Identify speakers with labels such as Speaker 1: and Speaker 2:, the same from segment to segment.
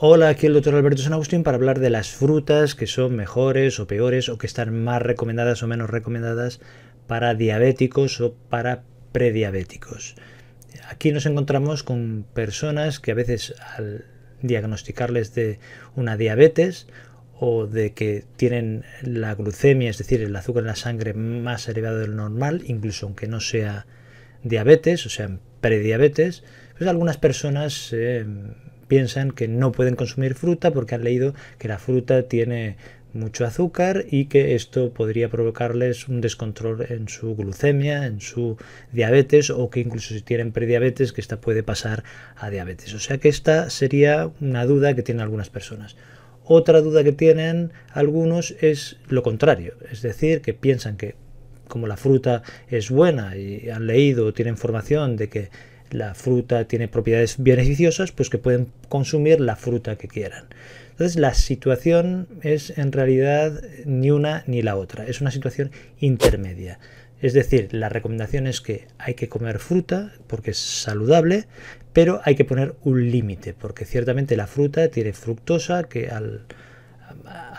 Speaker 1: Hola, aquí el doctor Alberto San Agustín para hablar de las frutas que son mejores o peores o que están más recomendadas o menos recomendadas para diabéticos o para prediabéticos. Aquí nos encontramos con personas que a veces al diagnosticarles de una diabetes o de que tienen la glucemia, es decir, el azúcar en la sangre más elevado del normal, incluso aunque no sea diabetes, o sean prediabetes, pues algunas personas eh, piensan que no pueden consumir fruta porque han leído que la fruta tiene mucho azúcar y que esto podría provocarles un descontrol en su glucemia, en su diabetes o que incluso si tienen prediabetes que esta puede pasar a diabetes. O sea que esta sería una duda que tienen algunas personas. Otra duda que tienen algunos es lo contrario, es decir, que piensan que como la fruta es buena y han leído o tienen información de que la fruta tiene propiedades beneficiosas, pues que pueden consumir la fruta que quieran. Entonces la situación es en realidad ni una ni la otra, es una situación intermedia. Es decir, la recomendación es que hay que comer fruta porque es saludable, pero hay que poner un límite, porque ciertamente la fruta tiene fructosa que al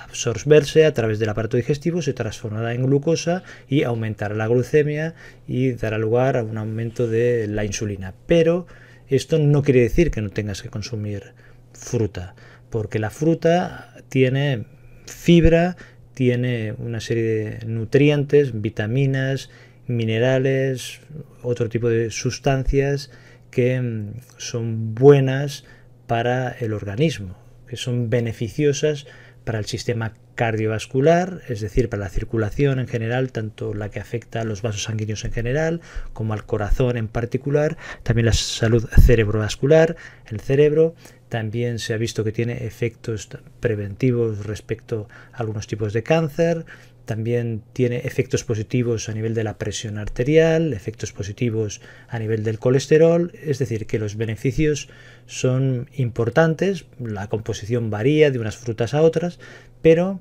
Speaker 1: absorberse a través del aparato digestivo, se transformará en glucosa y aumentará la glucemia y dará lugar a un aumento de la insulina. Pero esto no quiere decir que no tengas que consumir fruta, porque la fruta tiene fibra, tiene una serie de nutrientes, vitaminas, minerales, otro tipo de sustancias que mm, son buenas para el organismo, que son beneficiosas para el sistema cardiovascular, es decir, para la circulación en general, tanto la que afecta a los vasos sanguíneos en general como al corazón en particular, también la salud cerebrovascular, el cerebro, también se ha visto que tiene efectos preventivos respecto a algunos tipos de cáncer, también tiene efectos positivos a nivel de la presión arterial, efectos positivos a nivel del colesterol, es decir, que los beneficios son importantes, la composición varía de unas frutas a otras, pero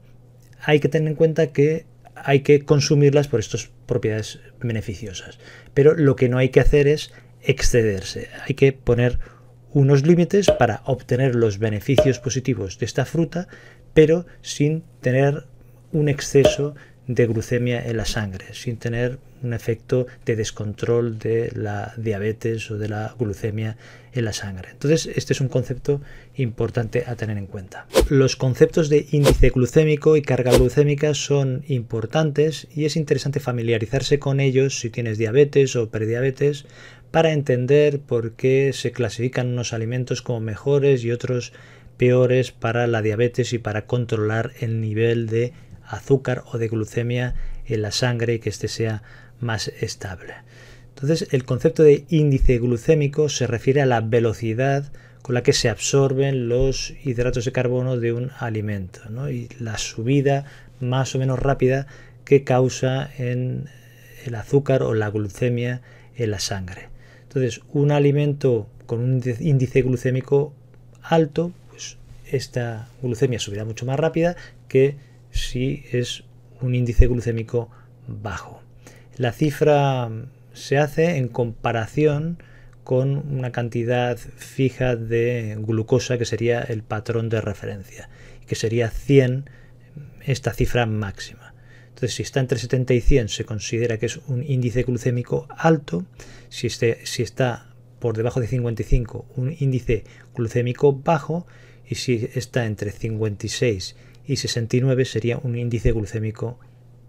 Speaker 1: hay que tener en cuenta que hay que consumirlas por estas propiedades beneficiosas. Pero lo que no hay que hacer es excederse. Hay que poner unos límites para obtener los beneficios positivos de esta fruta, pero sin tener un exceso de glucemia en la sangre, sin tener un efecto de descontrol de la diabetes o de la glucemia en la sangre. Entonces, este es un concepto importante a tener en cuenta. Los conceptos de índice glucémico y carga glucémica son importantes y es interesante familiarizarse con ellos si tienes diabetes o prediabetes para entender por qué se clasifican unos alimentos como mejores y otros peores para la diabetes y para controlar el nivel de azúcar o de glucemia en la sangre y que este sea más estable. Entonces, el concepto de índice glucémico se refiere a la velocidad con la que se absorben los hidratos de carbono de un alimento y la subida más o menos rápida que causa en el azúcar o la glucemia en la sangre. Entonces, un alimento con un índice glucémico alto, pues esta glucemia subirá mucho más rápida que si es un índice glucémico bajo. La cifra mm, se hace en comparación con una cantidad fija de glucosa que sería el patrón de referencia, que sería 100 mm, esta cifra máxima. Entonces, si está entre 70 y 100 se considera que es un índice glucémico alto, si, este, está por debajo de 55 un índice glucémico bajo y si está entre 56 y 69 sería un índice glucémico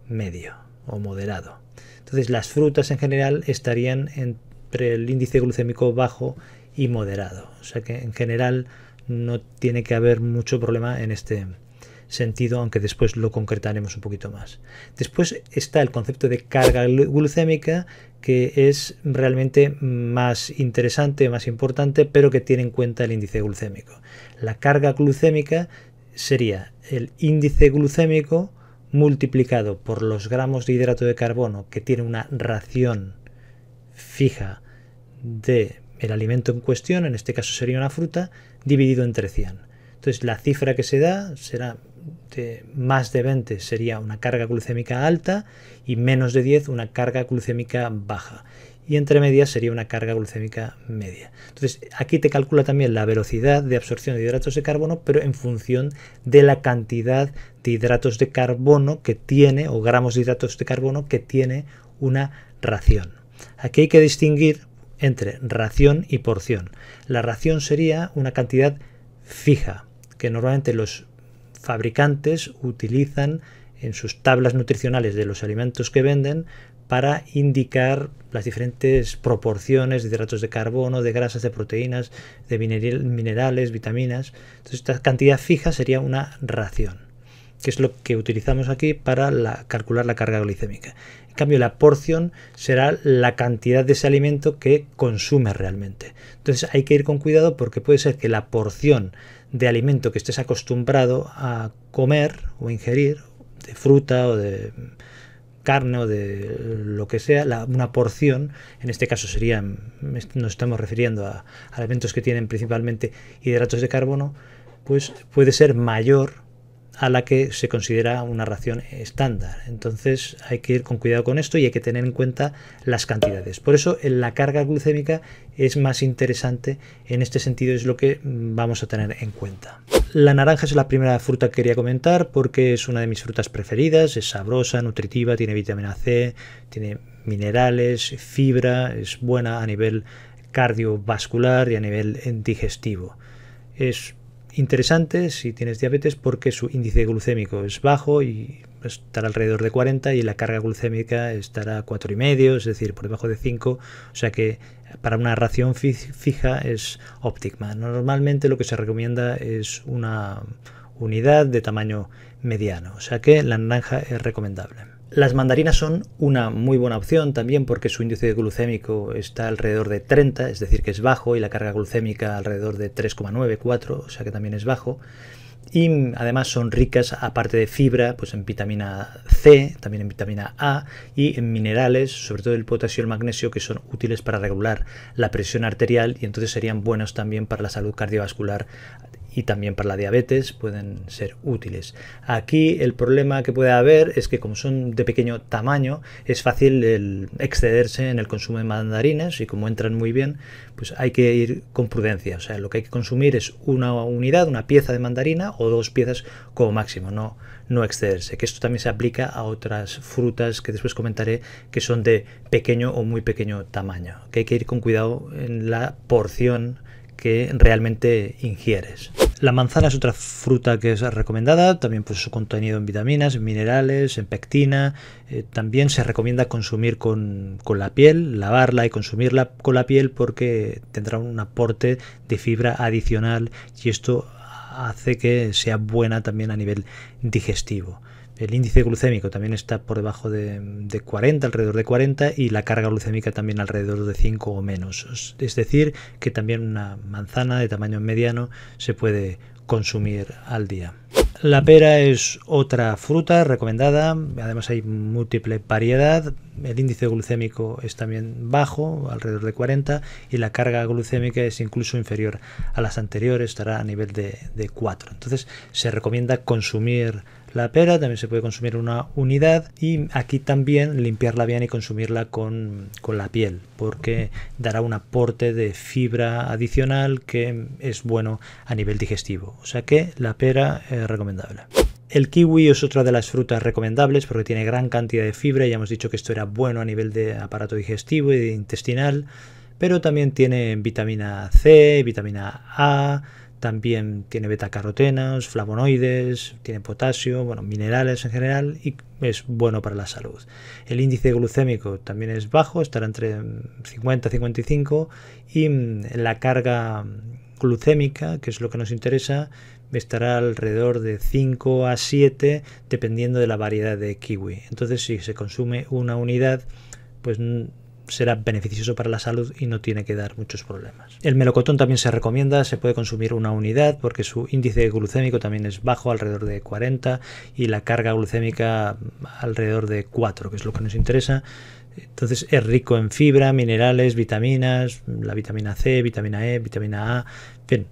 Speaker 1: medio o moderado. Entonces las frutas en general estarían entre el índice glucémico bajo y moderado. O sea que en general no tiene que haber mucho problema en este sentido, aunque después lo concretaremos un poquito más. Después está el concepto de carga glucémica, que es realmente más interesante, más importante, pero que tiene en cuenta el índice glucémico. La carga glucémica sería el índice glucémico multiplicado por los gramos de hidrato de carbono que tiene una ración fija de el alimento en cuestión, en este caso sería una fruta, dividido entre 100. Entonces la cifra que se da será de más de 20 sería una carga glucémica alta y menos de 10 una carga glucémica baja. Y entre medias sería una carga glucémica media. Entonces aquí te calcula también la velocidad de absorción de hidratos de carbono, pero en función de la cantidad de hidratos de carbono que tiene, o gramos de hidratos de carbono que tiene una ración. Aquí hay que distinguir entre ración y porción. La ración sería una cantidad fija, que normalmente los fabricantes utilizan en sus tablas nutricionales de los alimentos que venden para indicar las diferentes proporciones de hidratos de carbono, de grasas, de proteínas, de minerales, vitaminas. Entonces esta cantidad fija sería una ración que es lo que utilizamos aquí para calcular la carga glicémica. En cambio, la porción será la cantidad de ese alimento que consume realmente. Entonces hay que ir con cuidado porque puede ser que la porción de alimento que estés acostumbrado a comer o ingerir, de fruta o de carne o de lo que sea, una porción, en este caso sería, nos estamos refiriendo a, a alimentos que tienen principalmente hidratos de carbono, pues puede ser mayor a la que se considera una ración estándar. Entonces hay que ir con cuidado con esto y hay que tener en cuenta las cantidades. Por eso la carga glucémica es más interesante en este sentido, es lo que vamos a tener en cuenta. La naranja es la primera fruta que quería comentar porque es una de mis frutas preferidas, es sabrosa, nutritiva, tiene vitamina C, tiene minerales, fibra, es buena a nivel cardiovascular y a nivel digestivo. Es interesante si tienes diabetes porque su índice glucémico es bajo y estará alrededor de 40 y la carga glucémica estará y medio, es decir, por debajo de 5, o sea que para una ración fija es óptima. Normalmente lo que se recomienda es una unidad de tamaño mediano, o sea que la naranja es recomendable. Las mandarinas son una muy buena opción también porque su índice glucémico está alrededor de 30, es decir, que es bajo, y la carga glucémica alrededor de 3,94, o sea que también es bajo. Y además son ricas, aparte de fibra, pues en vitamina C, también en vitamina A y en minerales, sobre todo el potasio y el magnesio, que son útiles para regular la presión arterial y entonces serían buenos también para la salud cardiovascular y también para la diabetes pueden ser útiles. Aquí el problema que puede haber es que como son de pequeño tamaño es fácil el excederse en el consumo de mandarinas y como entran muy bien pues hay que ir con prudencia. O sea, lo que hay que consumir es una unidad, una pieza de mandarina o dos piezas como máximo, no, no excederse. Que esto también se aplica a otras frutas que después comentaré que son de pequeño o muy pequeño tamaño. Que hay que ir con cuidado en la porción que realmente ingieres. La manzana es otra fruta que es recomendada, también por pues, su contenido en vitaminas, minerales, en pectina. Eh, también se recomienda consumir con, con, la piel, lavarla y consumirla con la piel porque tendrá un aporte de fibra adicional y esto hace que sea buena también a nivel digestivo. El índice glucémico también está por debajo de, 40, alrededor de 40, y la carga glucémica también alrededor de 5 o menos. Es decir, que también una manzana de tamaño mediano se puede consumir al día. La pera es otra fruta recomendada, además hay múltiple variedad, el índice glucémico es también bajo, alrededor de 40, y la carga glucémica es incluso inferior a las anteriores, estará a nivel de, de 4. Entonces se recomienda consumir la pera, también se puede consumir una unidad y aquí también limpiarla bien y consumirla con, la piel porque dará un aporte de fibra adicional que es bueno a nivel digestivo. O sea que la pera es recomendable. El kiwi es otra de las frutas recomendables porque tiene gran cantidad de fibra, ya hemos dicho que esto era bueno a nivel de aparato digestivo e intestinal, pero también tiene vitamina C, vitamina A, también tiene beta-carotenas, flavonoides, tiene potasio, bueno, minerales en general y es bueno para la salud. El índice glucémico también es bajo, estará entre 50 y 55 y mm, la carga glucémica, que es lo que nos interesa, estará alrededor de 5 a 7 dependiendo de la variedad de kiwi. Entonces si se consume una unidad, pues mm, será beneficioso para la salud y no tiene que dar muchos problemas. El melocotón también se recomienda, se puede consumir una unidad porque su índice glucémico también es bajo, alrededor de 40, y la carga glucémica alrededor de 4, que es lo que nos interesa. Entonces es rico en fibra, minerales, vitaminas, la vitamina C, vitamina E, vitamina A, que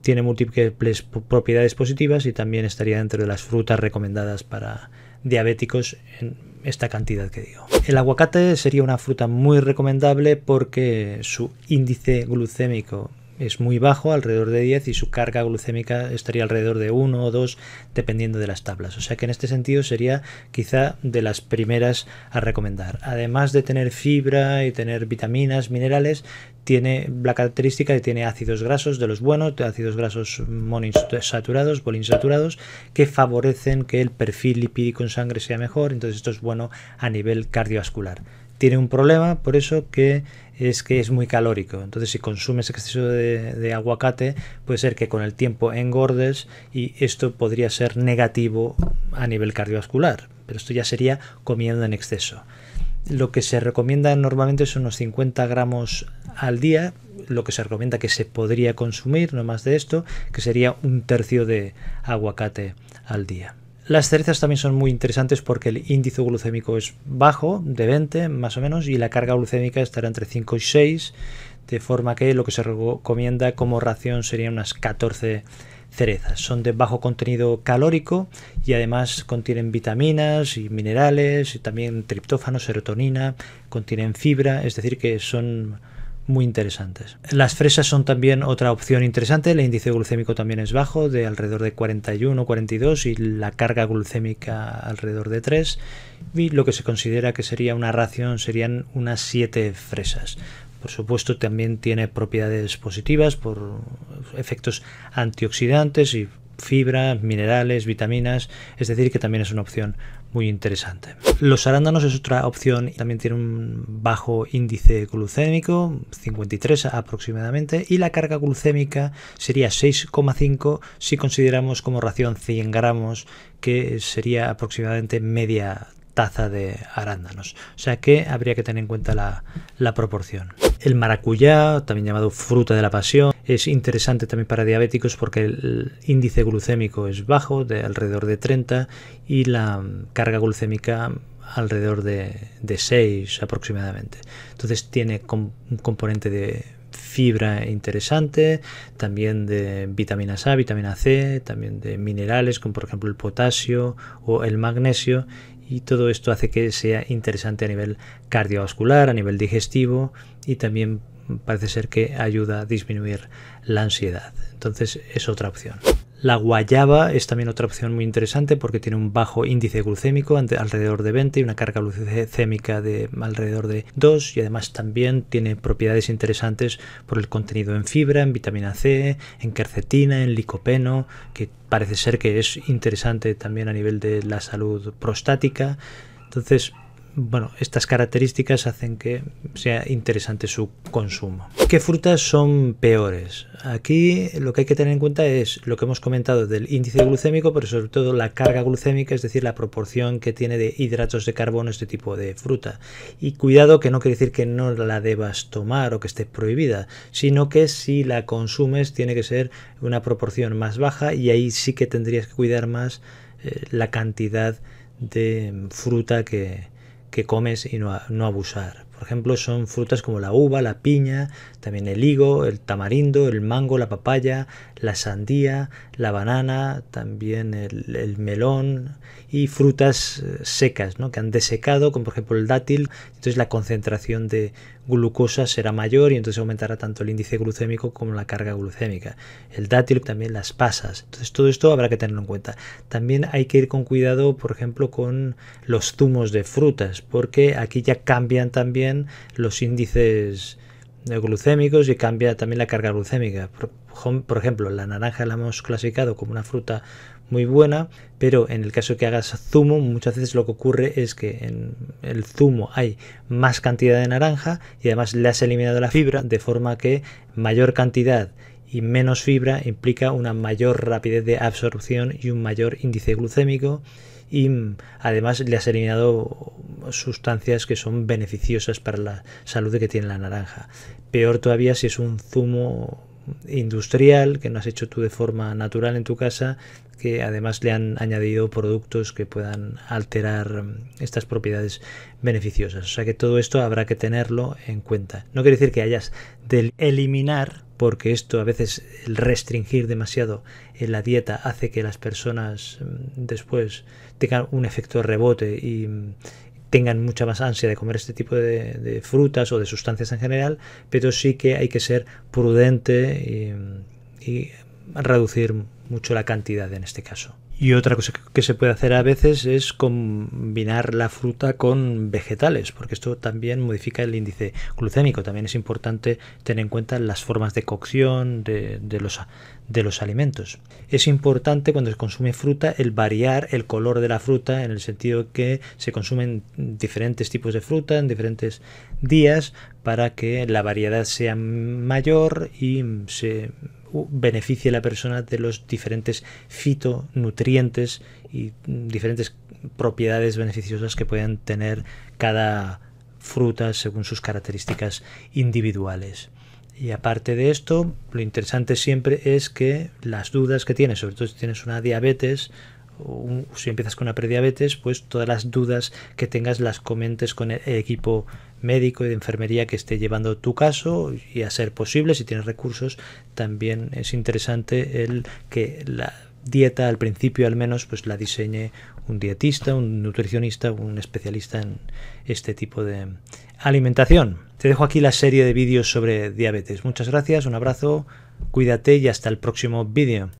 Speaker 1: tiene múltiples propiedades positivas y también estaría dentro de las frutas recomendadas para diabéticos en esta cantidad que digo. El aguacate sería una fruta muy recomendable porque su índice glucémico es muy bajo, alrededor de 10, y su carga glucémica estaría alrededor de 1 o 2, dependiendo de las tablas. O sea que en este sentido sería quizá de las primeras a recomendar. Además de tener fibra y tener vitaminas, minerales, tiene la característica de que tiene ácidos grasos de los buenos, ácidos grasos monoinsaturados, polinsaturados, que favorecen que el perfil lipídico en sangre sea mejor, entonces esto es bueno a nivel cardiovascular tiene un problema, por eso que es que es muy calórico. Entonces, si consumes exceso de, aguacate, puede ser que con el tiempo engordes y esto podría ser negativo a nivel cardiovascular. Pero esto ya sería comiendo en exceso. Lo que se recomienda normalmente son unos 50 gramos al día, lo que se recomienda que se podría consumir, no más de esto, que sería un tercio de aguacate al día. Las cerezas también son muy interesantes porque el índice glucémico es bajo, de 20 más o menos, y la carga glucémica estará entre 5 y 6, de forma que lo que se recomienda como ración serían unas 14 cerezas. Son de bajo contenido calórico y además contienen vitaminas y minerales y también triptófano, serotonina, contienen fibra, es decir que son muy interesantes. Las fresas son también otra opción interesante, el índice glucémico también es bajo, de alrededor de 41 o 42 y la carga glucémica alrededor de 3 y lo que se considera que sería una ración serían unas 7 fresas. Por supuesto también tiene propiedades positivas por efectos antioxidantes y fibras, minerales, vitaminas, es decir, que también es una opción muy interesante. Los arándanos es otra opción y también tiene un bajo índice glucémico, 53 aproximadamente, y la carga glucémica sería 6,5 si consideramos como ración 100 gramos, que sería aproximadamente media taza de arándanos. O sea que habría que tener en cuenta la, la proporción. El maracuyá, también llamado fruta de la pasión, es interesante también para diabéticos porque el índice glucémico es bajo, de alrededor de 30, y la carga glucémica alrededor de, 6 aproximadamente. Entonces tiene un componente de fibra interesante, también de vitaminas A, vitamina C, también de minerales como por ejemplo el potasio o el magnesio y todo esto hace que sea interesante a nivel cardiovascular, a nivel digestivo y también parece ser que ayuda a disminuir la ansiedad. Entonces es otra opción. La guayaba es también otra opción muy interesante porque tiene un bajo índice glucémico alrededor de 20 y una carga glucémica de alrededor de 2 y además también tiene propiedades interesantes por el contenido en fibra, en vitamina C, en quercetina, en licopeno, que parece ser que es interesante también a nivel de la salud prostática. Entonces, bueno, estas características hacen que sea interesante su consumo. ¿Qué frutas son peores? Aquí lo que hay que tener en cuenta es lo que hemos comentado del índice glucémico, pero sobre todo la carga glucémica, es decir, la proporción que tiene de hidratos de carbono este tipo de fruta. Y cuidado que no quiere decir que no la debas tomar o que esté prohibida, sino que si la consumes tiene que ser una proporción más baja y ahí sí que tendrías que cuidar más eh, la cantidad de fruta que, que comes y no, no abusar. Por ejemplo, son frutas como la uva, la piña, también el higo, el tamarindo, el mango, la papaya, la sandía, la banana, también el, melón y frutas eh, secas que han desecado, como por ejemplo el dátil. Entonces la concentración de glucosa será mayor y entonces aumentará tanto el índice glucémico como la carga glucémica. El dátil también las pasas. Entonces todo esto habrá que tenerlo en cuenta. También hay que ir con cuidado, por ejemplo, con los zumos de frutas, porque aquí ya cambian también los índices glucémicos y cambia también la carga glucémica. Por, por ejemplo, la naranja la hemos clasificado como una fruta muy buena, pero en el caso que hagas zumo, muchas veces lo que ocurre es que en el zumo hay más cantidad de naranja y además le has eliminado la fibra, de forma que mayor cantidad y menos fibra implica una mayor rapidez de absorción y un mayor índice glucémico y mm, además le has eliminado sustancias que son beneficiosas para la salud que tiene la naranja. Peor todavía si es un zumo industrial que no has hecho tú de forma natural en tu casa, que además le han añadido productos que puedan alterar mm, estas propiedades beneficiosas. O sea que todo esto habrá que tenerlo en cuenta. No quiere decir que hayas de eliminar porque esto a veces el restringir demasiado en la dieta hace que las personas mm, después tengan un efecto rebote y mm, tengan mucha más ansia de comer este tipo de, frutas o de sustancias en general, pero sí que hay que ser prudente y mm, reducir mucho la cantidad en este caso. Y otra cosa que se puede hacer a veces es combinar la fruta con vegetales, porque esto también modifica el índice glucémico. También es importante tener en cuenta las formas de cocción de, los, los alimentos. Es importante cuando se consume fruta el variar el color de la fruta en el sentido que se consumen diferentes tipos de fruta en diferentes días para que la variedad sea mayor y se beneficie a la persona de los diferentes fitonutrientes y mm, diferentes propiedades beneficiosas que pueden tener cada fruta según sus características individuales. Y aparte de esto, lo interesante siempre es que las dudas que tienes, sobre todo si tienes una diabetes, si empiezas con una prediabetes, pues todas las dudas que tengas las comentes con el equipo médico y de enfermería que esté llevando tu caso y a ser posible, si tienes recursos, también es interesante el que la dieta al principio al menos pues la diseñe un dietista, un nutricionista, un especialista en este tipo de alimentación. Te dejo aquí la serie de vídeos sobre diabetes. Muchas gracias, un abrazo, cuídate y hasta el próximo vídeo.